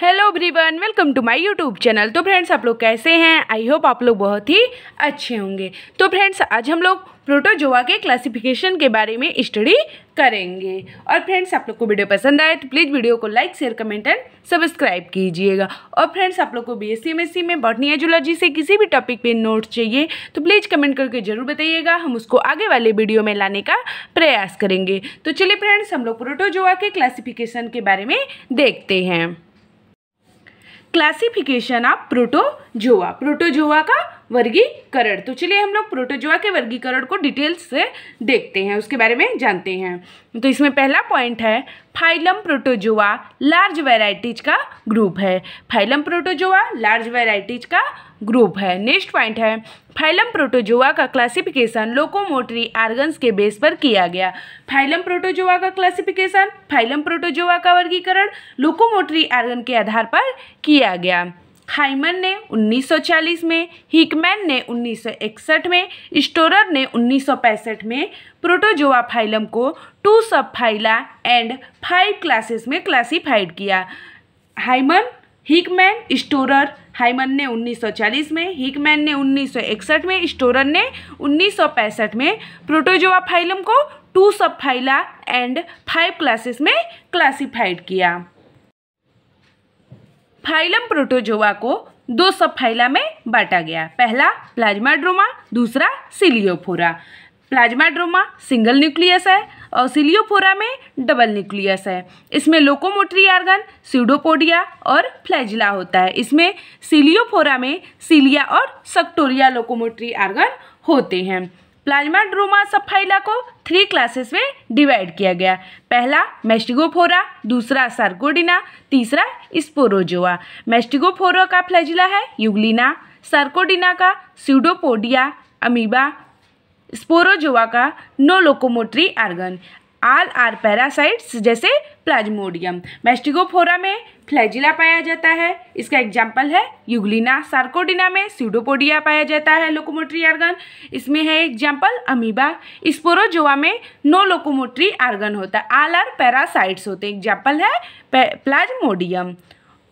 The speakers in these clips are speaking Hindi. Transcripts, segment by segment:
hello everyone welcome to my YouTube channel तो फ्रेंड्स आप लोग कैसे हैं आई होप आप लोग बहुत ही अच्छे होंगे तो फ्रेंड्स आज हम लोग प्रोटोजोआ के क्लासिफिकेशन के बारे में स्टडी करेंगे और फ्रेंड्स आप लोग को वीडियो पसंद आए तो प्लीज़ वीडियो को like share comment and subscribe कीजिएगा और फ्रेंड्स आप लोग को बी एस में बॉटनी जूलॉजी से किसी भी टॉपिक पे नोट्स चाहिए तो प्लीज़ कमेंट करके ज़रूर बताइएगा हम उसको आगे वाले वीडियो में लाने का प्रयास करेंगे तो चलिए फ्रेंड्स हम लोग प्रोटोजोआ के क्लासिफिकेशन के बारे में देखते हैं क्लासिफिकेशन ऑफ प्रोटोजोआ प्रोटोजोआ का वर्गीकरण तो चलिए हम लोग प्रोटोजोआ के वर्गीकरण को डिटेल्स से देखते हैं उसके बारे में जानते हैं तो इसमें पहला पॉइंट है फाइलम प्रोटोजोआ लार्ज वेराइटीज का ग्रुप है फाइलम प्रोटोजोआ लार्ज वेराइटीज का ग्रुप है नेक्स्ट पॉइंट है फाइलम प्रोटोजोआ का क्लासिफिकेशन लोकोमोटरी आर्गन्स के बेस पर किया गया फाइलम प्रोटोजोआ का क्लासिफिकेशन फाइलम प्रोटोजोआ का वर्गीकरण लोकोमोटरी आर्गन के आधार पर किया गया हाइमन ने 1940 में हिकमैन ने 1961 में स्टोरर ने 1965 में प्रोटोजोआ फाइलम को two subphyla and five classes में क्लासीफाइड किया हाइमन हिकमैन स्टोरर हाइमन ने 1940 में हिकमैन ने 1961 में स्टोरर ने 1965 में प्रोटोजोआ फाइलम को two subphyla and five classes में क्लासीफाइड किया फाइलम प्रोटोजोवा को दो सब फाइला में बांटा गया पहला प्लाज्माड्रोमा दूसरा सिलियोफोरा प्लाज्माड्रोमा सिंगल न्यूक्लियस है और सिलियोफोरा में डबल न्यूक्लियस है इसमें लोकोमोटरी आर्गन सीडोपोडिया और फ्लैजिला होता है इसमें सिलियोफोरा में सिलिया और सक्टोरिया लोकोमोटरी आर्गन होते हैं प्लाज्मा ड्रोमा सफाइला को थ्री क्लासेस में डिवाइड किया गया पहला मेस्टिगोफोरा दूसरा सार्कोडिना तीसरा स्पोरोजोआ मेस्टिगोफोरा का फ्लैजिला है युगलिना सार्कोडिना का स्यूडोपोडिया अमीबा स्पोरोजोआ का no locomotory organ all are parasites जैसे प्लाज्मोडियम मेस्टिगोफोरा में फ्लैजिला पाया जाता है इसका एग्जाम्पल है युगलिना सार्कोडिना में सीडोपोडिया पाया जाता है लोकोमोट्री आर्गन इसमें है एग्जाम्पल अमीबा स्पोरोजोआ में नो लोकोमोट्री आर्गन होता है आल आर पैरासाइट्स होते एग्जाम्पल है प्लाज्मोडियम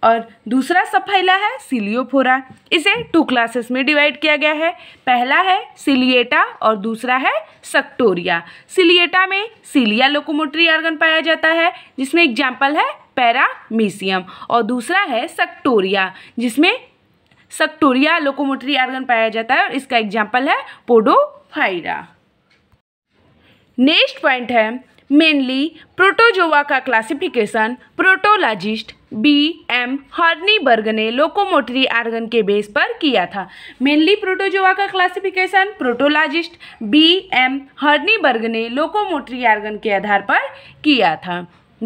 और दूसरा सब फैला है सिलियोफोरा इसे टू क्लासेस में डिवाइड किया गया है पहला है सिलिएटा और दूसरा है सक्टोरिया सिलिएटा में सिलिया लोकोमोटरी आर्गन पाया जाता है जिसमें एग्जाम्पल है पैरामीसियम और दूसरा है सक्टोरिया जिसमें सक्टोरिया लोकोमोटरी आर्गन पाया जाता है और इसका एग्जाम्पल है पोडोफाइरा नेक्स्ट पॉइंट है मेनली प्रोटोजोवा का classification protistologist B M Berg ने लोकोमोटरी आर्गन के बेस पर किया था मेनली प्रोटोजोवा का classification protistologist B M Berg ने लोकोमोटरी आर्गन के आधार पर किया था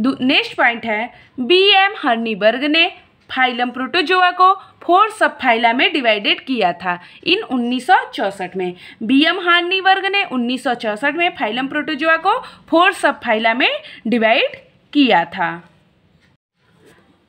नेक्स्ट पॉइंट है बी एम हर्नीबर्ग ने फाइलम प्रोटोजोआ को फोर सब फाइला में डिवाइडेड किया था इन 1964 में बी एम हार्नी वर्ग ने 1964 में फाइलम प्रोटोजोआ को फोर सब फाइला में डिवाइड किया था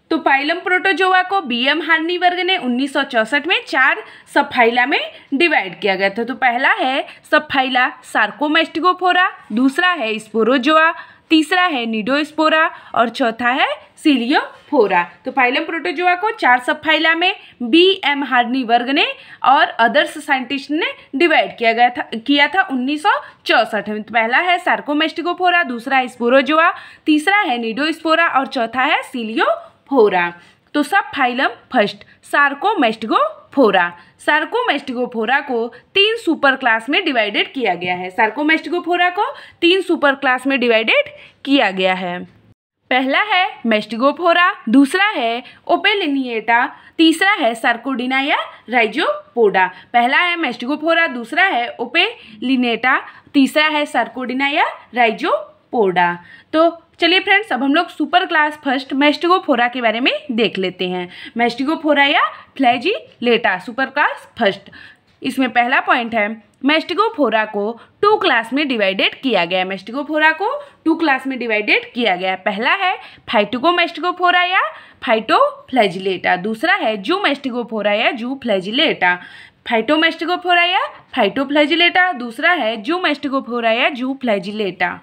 तो फाइलम प्रोटोजोआ को बी एम हार्नी वर्ग ने 1964 में चार सब फाइला में डिवाइड किया गया था तो पहला है सब फाइला सार्कोमेस्टिकोफोरा दूसरा है स्पोरोजोआ तीसरा है निडोस्पोरा और चौथा है सीलियोफोरा तो फाइलम प्रोटोजोआ को चार सब फाइला में बी एम हार्डनी वर्ग ने और अदर्स साइंटिस्ट ने डिवाइड किया गया था किया था उन्नीस में तो पहला है सार्कोमेस्टिकोफोरा दूसरा है स्पोरोजोआ तीसरा है निडोस्पोरा और चौथा है सीलियोफोरा तो सब फाइलम फर्स्ट फोरा सार्कोमेस्टिगोफोरा फोरा को तीन सुपर क्लास में डिवाइडेड किया गया है फोरा को तीन सुपर क्लास में डिवाइडेड किया गया है पहला है मेस्टिगोफोरा दूसरा है ओपेलिनिएटा तीसरा है सार्कोडिना या राइजोपोडा पहला है मेस्टिगोफोरा दूसरा है ओपेलिनेटा तीसरा है सार्कोडिना या राइजो पोडा तो चलिए फ्रेंड्स अब हम लोग सुपर क्लास फर्स्ट मेस्टिगोफोरा के बारे में देख लेते हैं मेस्टिगोफोरा या फ्लैजी लेटा सुपर क्लास फर्स्ट इसमें पहला पॉइंट है मेस्टिगोफोरा को टू क्लास में डिवाइडेड किया गया मेस्टिगोफोरा को टू क्लास में डिवाइडेड किया गया पहला है फाइटोगो मेस्टिगोफोरा या फाइटो फ्लैजिलेटा दूसरा है जू मेस्टिगोफोरा या जू फ्लैजिलेटा फाइटोमेस्टिगोफोरा या फाइटोफ्लैजिलेटा दूसरा है जू मेस्टिगोफोरा या जू फ्लैजिलेटा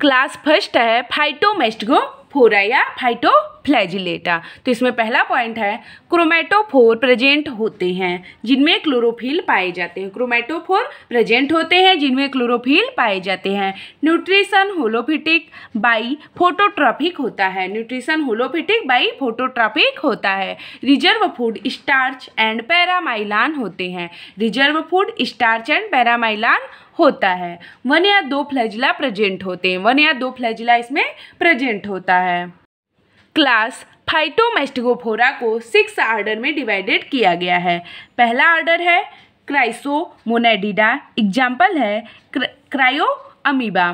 क्लास फर्स्ट है फाइटोमेस्टगो फोरा या फाइटो फ्लैजिलेटा तो इसमें पहला पॉइंट है क्रोमेटोफोर प्रेजेंट होते हैं जिनमें क्लोरोफिल पाए जाते हैं क्रोमेटोफोर प्रेजेंट होते हैं जिनमें क्लोरोफिल पाए जाते हैं न्यूट्रिशन होलोफिटिक बाई फोटोट्रॉपिक होता है न्यूट्रिशन होलोफिटिक बाई फोटोट्रॉपिक होता है reserve food starch and paramylon होते हैं reserve food starch and paramylon होता है वन या दो फ्लैजिला प्रेजेंट होते हैं वन या दो फ्लैजिला इसमें प्रेजेंट होता है क्लास फाइटोमेस्टिगोफोरा को सिक्स आर्डर में डिवाइडेड किया गया है पहला आर्डर है क्राइसोमोनेडिडा एग्जाम्पल है क्र, क्रायो अमीबा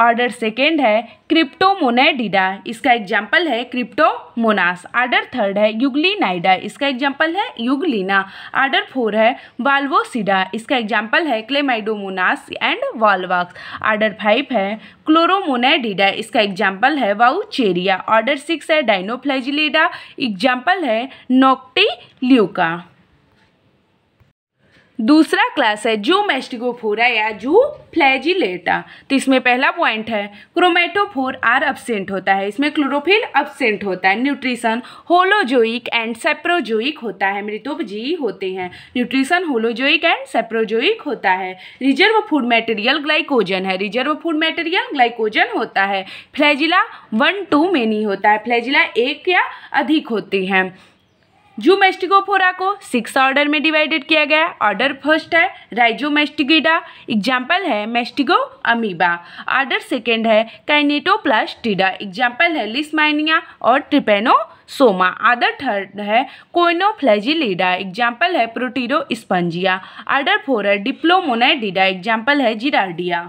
ऑर्डर सेकेंड है क्रिप्टोमोनेडिडा इसका एग्जाम्पल है क्रिप्टोमोनास ऑर्डर थर्ड है युगलीनाइडा इसका एग्जाम्पल है युगलिना ऑर्डर फोर है वाल्वोसिडा इसका एग्जाम्पल है chlamydomonas and volvox order five है क्लोरोमोनेडिडा इसका एग्जाम्पल है वाउचेरिया ऑर्डर सिक्स है डाइनोफ्लैजिलेडा एग्जाम्पल है नोक्टी ल्यूका दूसरा क्लास है जू मेस्टिकोफोरा या जू फ्लैजिलेटा तो इसमें पहला पॉइंट है क्रोमेटोफोर आर अब्सेंट होता है इसमें क्लोरोफिल अब्सेंट होता है न्यूट्रिशन होलोजोइक एंड सेप्रोजोइक होता है मृतोपजीवी होते हैं न्यूट्रिशन होलोजोइक एंड सेप्रोजोइक होता है रिजर्व फूड मटेरियल ग्लाइकोजन है रिजर्व फूड मटेरियल ग्लाइकोजन होता है फ्लैजिला वन टू मेनी होता है फ्लैजिला एक या अधिक होती हैं जूमेस्टिकोफोरा को सिक्स ऑर्डर में डिवाइडेड किया गया है ऑर्डर फर्स्ट है राइजोमेस्टिगिडा एग्जाम्पल है मेस्टिगो अमीबा ऑर्डर सेकेंड है काइनेटो प्लस टीडा एग्जाम्पल है लिस्माइनिया और ट्रिपेनो सोमा आदर थर्ड है फ्लैजिलीडा एग्जाम्पल है प्रोटीरो स्पंजिया आर्डर फोर है डिप्लोमोनाइडिडा एग्जाम्पल है जिराडिया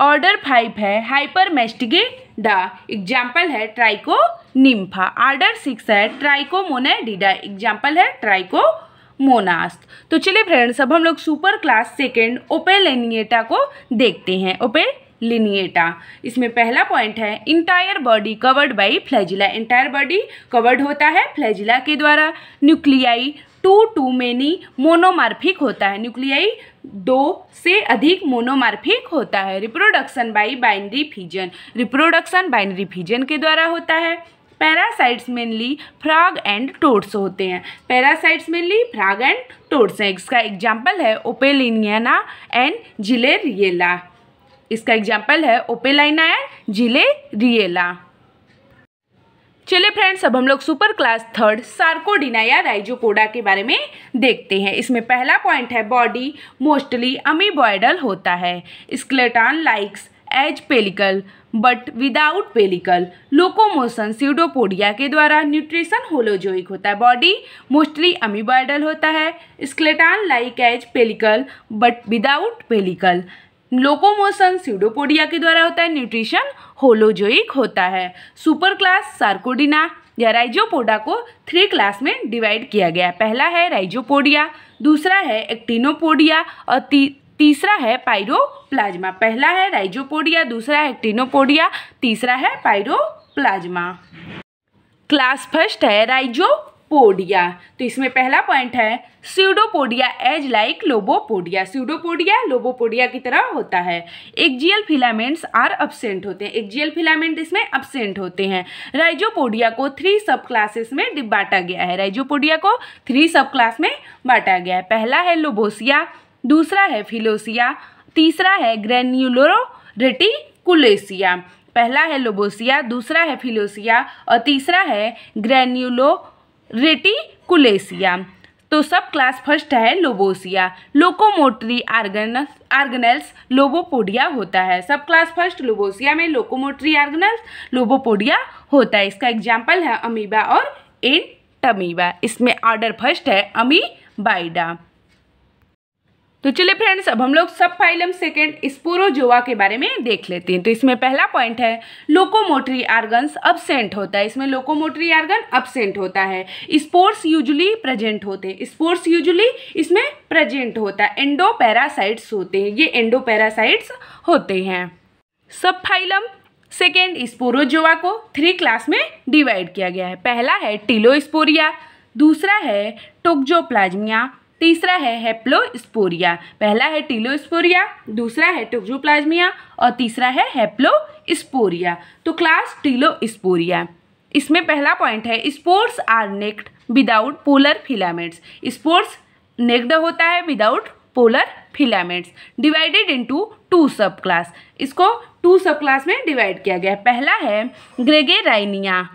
ऑर्डर फाइव है हाइपर मेस्टिगेडा एग्जाम्पल है ट्राइको निम्फा ऑर्डर सिक्स है ट्राइकोमोनाडिडा एग्जाम्पल है ट्राइको मोनास्त तो चलिए फ्रेंड्स अब हम लोग सुपर क्लास सेकेंड ओपेलिनिएटा को देखते हैं ओपे लिनिएटा इसमें पहला पॉइंट है entire body covered by flagella entire body covered होता है फ्लैजिला के द्वारा nuclei two to many monomorphic होता है न्यूक्लियाई दो से अधिक मोनोमार्फिक होता है reproduction by binary fission reproduction binary fission के द्वारा होता है parasites mainly frog and toads होते हैं parasites mainly frog and toads हैं इसका एग्जाम्पल है ओपेलिनियाना एंड जिले रियेला इसका एग्जाम्पल है ओपेलाइना एंड जिले रियेला चलिए फ्रेंड्स अब हम लोग सुपर क्लास थर्ड सार्कोडिना या राइजोपोडा के बारे में देखते हैं इसमें पहला पॉइंट है बॉडी मोस्टली अमीबॉयडल होता है skeleton likes as pellicle but without pellicle locomotion pseudopodia के द्वारा न्यूट्रिशन होलोजोइक होता है बॉडी मोस्टली अमीबॉयडल होता है skeleton like as pellicle but without pellicle locomotion pseudopodia के द्वारा होता है न्यूट्रिशन होलोजोइक होता है सुपर क्लास सार्कोडिना या राइजोपोडा को थ्री क्लास में डिवाइड किया गया पहला है राइजोपोडिया दूसरा है एक्टिनोपोडिया और ती, तीसरा है पायरोप्लाज्मा पहला है राइजोपोडिया दूसरा है एक्टिनोपोडिया तीसरा है पायरोप्लाज्मा क्लास फर्स्ट है राइजो पोडिया तो इसमें पहला पॉइंट है pseudopodia as like lobopodia pseudopodia lobopodia की तरह होता है एक्जियल फिलामेंट्स आर अब्सेंट होते हैं एक्जियल फिलामेंट इसमें अब्सेंट होते हैं राइजोपोडिया को थ्री सब क्लासेस में बांटा गया है राइजोपोडिया को थ्री सब क्लास में बांटा गया है पहला है लोबोसिया दूसरा है फिलोसिया तीसरा है ग्रेन्यूलोरो रेटिकुलेसिया पहला है लोबोसिया दूसरा है फिलोसिया और तीसरा है ग्रेन्यूलो रेटिकुलेसिया तो सब क्लास फर्स्ट है लोबोसिया लोकोमोटरी आर्गनस आर्गनल्स लोबोपोडिया होता है सब क्लास फर्स्ट लोबोसिया में लोकोमोटरी आर्गनल्स लोबोपोडिया होता है इसका एग्जाम्पल है अमीबा और इन टमीबा इसमें ऑर्डर फर्स्ट है अमीबाइडा तो चलिए फ्रेंड्स अब हम लोग सब फाइलम सेकेंड स्पोरोजोवा के बारे में देख लेते हैं तो इसमें पहला पॉइंट है लोकोमोटरी आर्गन्स अबसेंट होता है इसमें लोकोमोटरी आर्गन अबसेंट होता है स्पोर्ट्स यूजली प्रेजेंट होते हैं स्पोर्ट्स यूजली इसमें प्रेजेंट होता है एंडो पैरासाइट्स होते हैं ये एंडो पैरासाइट्स होते हैं सब फाइलम सेकेंड स्पोरोजोवा को थ्री क्लास में डिवाइड किया गया है पहला है टीलो दूसरा है टोक्जोप्लाज्मिया तीसरा है हेप्लोस्पोरिया पहला है टीलोस्पोरिया दूसरा है टोक्जोप्लाज्मिया और तीसरा है हेप्लोस्पोरिया तो क्लास टीलोस्पोरिया इसमें पहला पॉइंट है spores are naked without polar filaments spores naked होता है without polar filaments divided into two subclass इसको टू सब क्लास में डिवाइड किया गया पहला है ग्रेगेराइनिया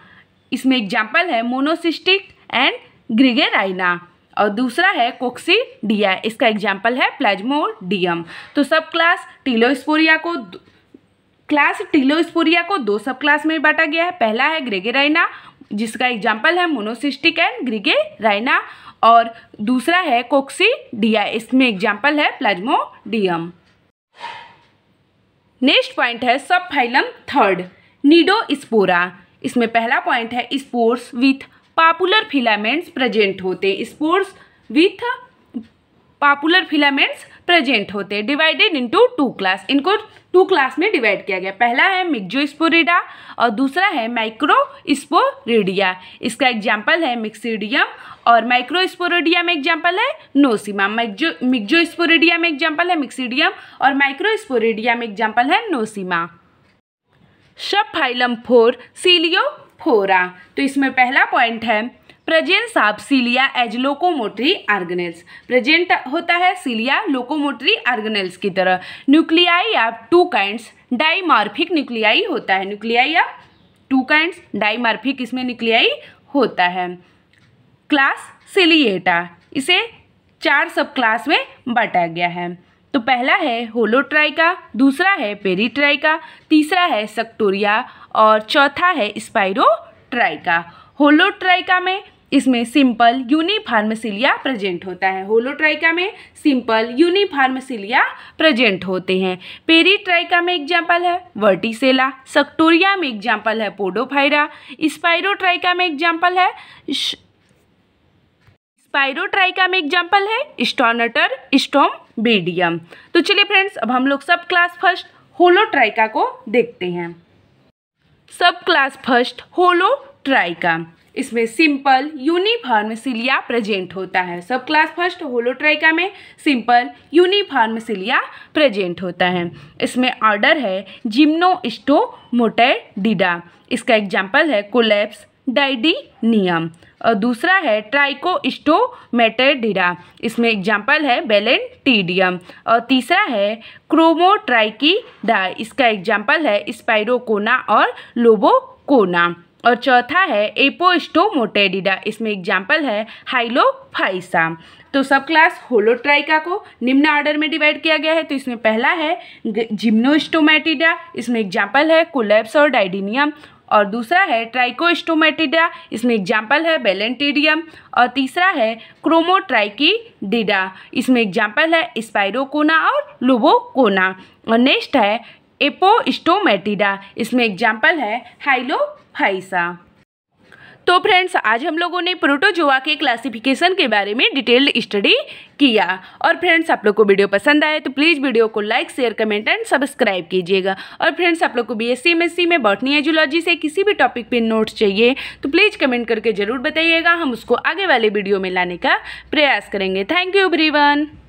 इसमें एग्जाम्पल है मोनोसिस्टिक एंड ग्रेगेराइना और दूसरा है कोक्सी डिया इसका एग्जाम्पल है प्लेजमोडियम तो सब क्लास टीलोस्पोरिया को क्लास टीलोस्पोरिया को दो सब क्लास में बांटा गया है पहला है ग्रेगेराइना जिसका एग्जाम्पल है मोनोसिस्टिक एंड ग्रिगेराइना और दूसरा है कोक्सी डिया इसमें एग्जाम्पल है प्लाज्मोडियम नेक्स्ट पॉइंट है सब फाइलम थर्ड नीडो स्पोरा इसमें पहला पॉइंट है spores with polar filaments present होते हैं spores with polar filaments present होते हैं डिवाइडेड इनटू टू क्लास इनको टू क्लास में डिवाइड किया गया पहला है मिक्जो और दूसरा है माइक्रोस्पोरिडिया इसका एग्जाम्पल है मिक्सीडियम और माइक्रोस्पोरिडिया में एग्जाम्पल है नोसिमा मिक्जो स्पोरेडिया में एग्जाम्पल है मिक्सीडियम और माइक्रोस्पोरिडिया में एग्जाम्पल है नोसिमा सब फाइलम फोर सीलियो फोरा तो इसमें पहला पॉइंट है presence of cilia as locomotory organelles present होता है सीलिया लोकोमोटरी आर्गनेल्स की तरह nuclei of two kinds dimorphic nuclei होता है nuclei of two kinds dimorphic इसमें न्यूक्लियाई होता है क्लास सिलिएटा इसे चार सब क्लास में बांटा गया है तो पहला है होलोट्राइका दूसरा है पेरीट्राइका तीसरा है सक्टोरिया और चौथा है स्पाइरो होलो होलोट्राइका में इसमें सिंपल यूनिफार्मसिलिया प्रेजेंट होता है होलोट्राइका में सिंपल यूनिफार्मसिलिया प्रेजेंट होते हैं पेरी ट्राइका में एग्जाम्पल है वर्टिसेला सक्टोरिया में एग्जाम्पल है पोडोफाइरा ट्राइका में एग्जाम्पल है ट्राइका में एग्जाम्पल है स्टोनटर स्टोम बेडियम तो चलिए फ्रेंड्स अब हम लोग सब क्लास फर्स्ट होलोट्राइका को देखते हैं सब क्लास फर्स्ट होलो ट्राइका इसमें सिंपल यूनिफॉर्म सिलिया प्रेजेंट होता है सब क्लास फर्स्ट होलोट्राइका में सिंपल यूनिफॉर्म सिलिया प्रेजेंट होता है इसमें ऑर्डर है जिम्नो स्टो डिडा इसका एग्जाम्पल है कोलेप्स डाइडीनियम और दूसरा है ट्राइकोस्टोमेटेडिरा इसमें एग्जाम्पल है बेलेंटीडियम और तीसरा है क्रोमोट्राइकीडा इसका एग्जाम्पल है स्पाइरोकोना और लोबोकोना और चौथा है एपोस्टोमोटेडिडा इसमें एग्जाम्पल है हाइलोफाइसा तो सब क्लास होलोट्राइका को निम्न ऑर्डर में डिवाइड किया गया है तो इसमें पहला है जिम्नोस्टोमेटिडा इसमें एग्जाम्पल है कोलेप्स और डाइडिनियम और दूसरा है ट्राइकोस्टोमेटिडा इसमें एग्जाम्पल है बेलेंटेडियम और तीसरा है क्रोमोट्राइकीडिडा इसमें एग्जाम्पल है स्पाइरोकोना और लुबोकोना और नेक्स्ट है एपोस्टोमेटिडा इसमें एग्जाम्पल है हाइलोफाइसा तो फ्रेंड्स आज हम लोगों ने प्रोटोजोआ के क्लासिफिकेशन के बारे में डिटेल्ड स्टडी किया और फ्रेंड्स आप लोग को वीडियो पसंद आए तो प्लीज़ वीडियो को like share comment and subscribe कीजिएगा और फ्रेंड्स आप लोग को बीएससी एमएससी में बॉटनी एजुलॉजी से किसी भी टॉपिक पे नोट्स चाहिए तो प्लीज़ कमेंट करके ज़रूर बताइएगा हम उसको आगे वाले वीडियो में लाने का प्रयास करेंगे थैंक यू एवरी